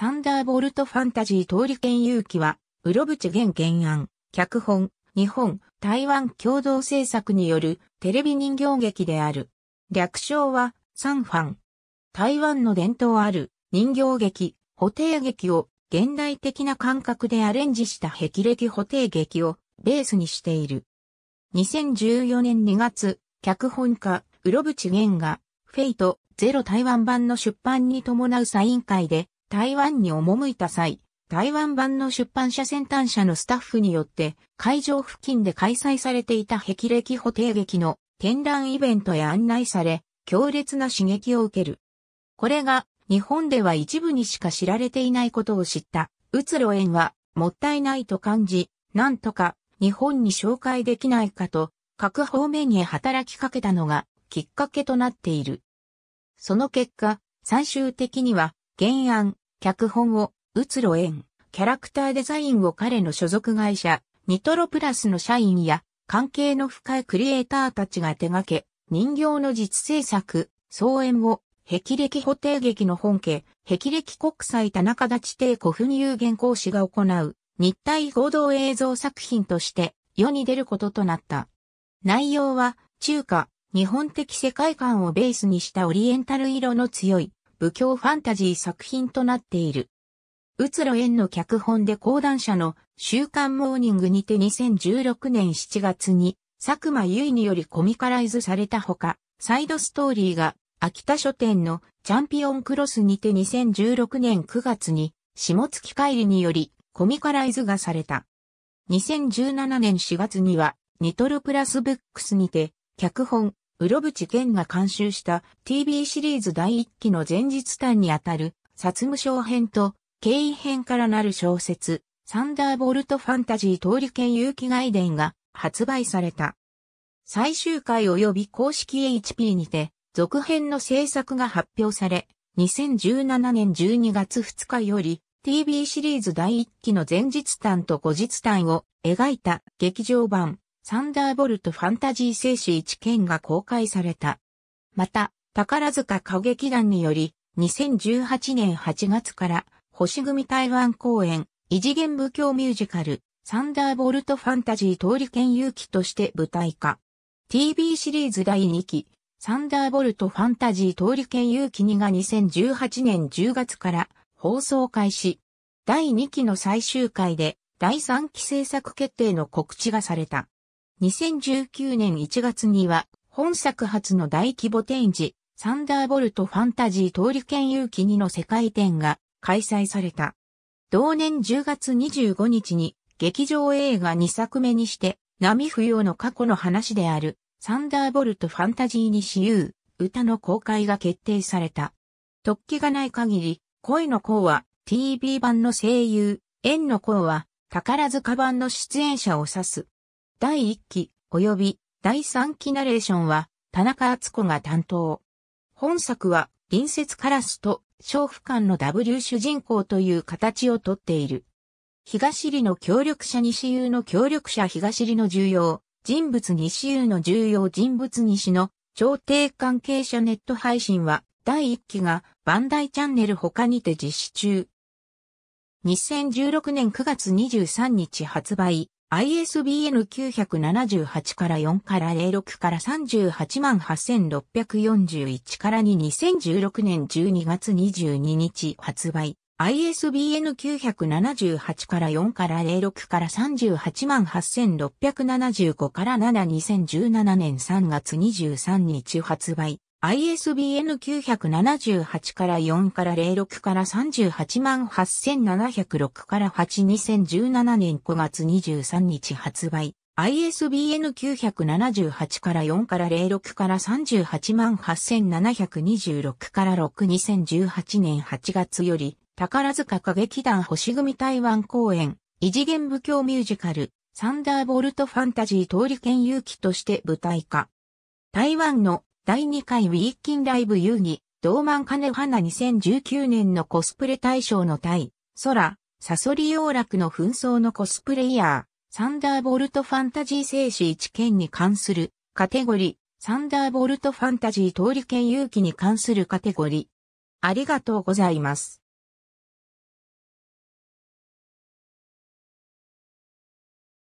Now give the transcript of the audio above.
サンダーボルトファンタジー通り研勇気は、うろぶち現原案、脚本、日本、台湾共同制作によるテレビ人形劇である。略称は、サンファン。台湾の伝統ある人形劇、補定劇を現代的な感覚でアレンジした霹靂補定劇をベースにしている。2014年2月、脚本家、うろぶちげが、フェイト、ゼロ台湾版の出版に伴うサイン会で、台湾に赴いた際、台湾版の出版社先端社のスタッフによって会場付近で開催されていた霹靂補定劇の展覧イベントへ案内され、強烈な刺激を受ける。これが日本では一部にしか知られていないことを知った、うつろ園はもったいないと感じ、なんとか日本に紹介できないかと各方面へ働きかけたのがきっかけとなっている。その結果、最終的には原案、脚本を、うつろ園、キャラクターデザインを彼の所属会社、ニトロプラスの社員や、関係の深いクリエイターたちが手掛け、人形の実制作、創演を、レキ補定劇の本家、霹靂国際田中立帝古墳有限講師が行う、日体合同映像作品として世に出ることとなった。内容は中華、日本的世界観をベースにしたオリエンタル色の強い武教ファンタジー作品となっている。うつろ園の脚本で講談社の週刊モーニングにて2016年7月に佐久間由衣によりコミカライズされたほか、サイドストーリーが秋田書店のチャンピオンクロスにて2016年9月に下月帰りによりコミカライズがされた。2017年4月にはニトルプラスブックスにて脚本、うろぶち健が監修した TV シリーズ第1期の前日譚にあたる、殺無小編と、経緯編からなる小説、サンダーボルトファンタジー通り研有機外伝が発売された。最終回及び公式 HP にて、続編の制作が発表され、2017年12月2日より TV シリーズ第1期の前日譚と後日譚を描いた劇場版サンダーボルトファンタジー聖止一件が公開された。また、宝塚歌劇団により、2018年8月から、星組台湾公演、異次元舞教ミュージカル、サンダーボルトファンタジー通り剣勇気として舞台化。TV シリーズ第2期、サンダーボルトファンタジー通り剣勇気2が2018年10月から放送開始。第2期の最終回で、第3期制作決定の告知がされた。2019年1月には、本作初の大規模展示、サンダーボルトファンタジー通り研勇気2の世界展が開催された。同年10月25日に、劇場映画2作目にして、波不要の過去の話である、サンダーボルトファンタジーに私有、歌の公開が決定された。突起がない限り、声の子は TV 版の声優、縁の子は宝塚版の出演者を指す。第1期及び第3期ナレーションは田中敦子が担当。本作は隣接カラスと娼婦間の W 主人公という形をとっている。東里の協力者西優の協力者東里の重要人物西優の重要人物西の朝廷関係者ネット配信は第1期がバンダイチャンネル他にて実施中。2016年9月23日発売。ISBN 978から4から06から38 8641から2 2016年12月22日発売。ISBN 978から4から06から38 8675から7 2017年3月23日発売。ISBN 978から4から06から38万8706から8 2017年5月23日発売。ISBN 978から4から06から38万8726から6 2018年8月より宝塚歌劇団星組台湾公演異次元舞教ミュージカルサンダーボルトファンタジー通り剣勇気として舞台化台湾の第2回ウィーキンライブ遊戯、同満金花2019年のコスプレ大賞の対、空、サソリ洋楽の紛争のコスプレイヤー、サンダーボルトファンタジー静止1件に関するカテゴリー、サンダーボルトファンタジー通り剣勇気に関するカテゴリー。ありがとうございます。